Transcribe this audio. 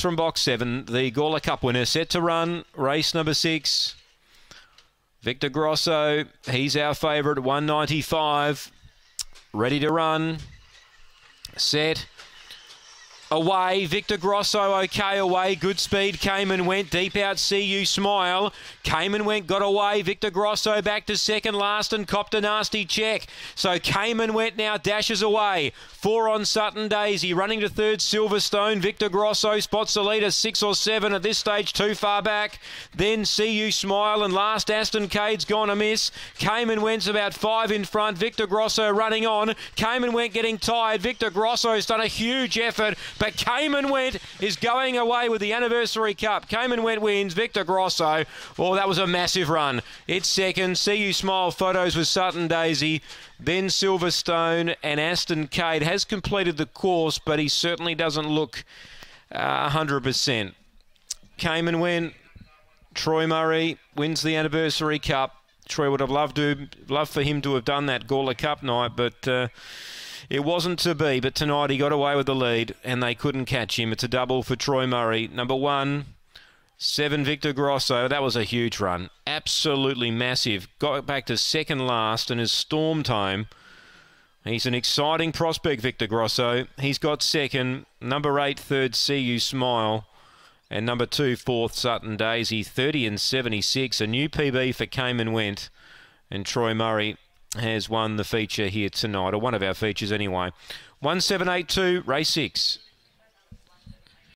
from box seven, the Gawler Cup winner, set to run, race number six. Victor Grosso, he's our favourite, 195. Ready to run. Set. Away, Victor Grosso okay away. Good speed came and went. Deep out, see you smile. Came and went, got away. Victor Grosso back to second last and copped a nasty check. So came and went now, dashes away. Four on Sutton Daisy. Running to third, Silverstone. Victor Grosso spots the leader, six or seven at this stage, too far back. Then see you smile and last, Aston Cade's gone amiss. Came and went's about five in front. Victor Grosso running on. Came and went getting tired. Victor Grosso's done a huge effort but Cayman Went is going away with the Anniversary Cup. Cayman Went wins. Victor Grosso. Oh, that was a massive run. It's second. See You Smile photos with Sutton Daisy. Then Silverstone and Aston Cade has completed the course, but he certainly doesn't look uh, 100%. Cayman Went. Troy Murray wins the Anniversary Cup. Troy would have loved to, loved for him to have done that Gawler Cup night, but uh, it wasn't to be, but tonight he got away with the lead and they couldn't catch him. It's a double for Troy Murray. Number one, Seven Victor Grosso, that was a huge run. Absolutely massive. Got back to second last and has stormed home. He's an exciting prospect, Victor Grosso. He's got second. Number eight, third, See You Smile. And number two, fourth, Sutton Daisy, 30 and 76. A new PB for Cayman Went and Troy Murray has won the feature here tonight, or one of our features anyway. 1782, race six.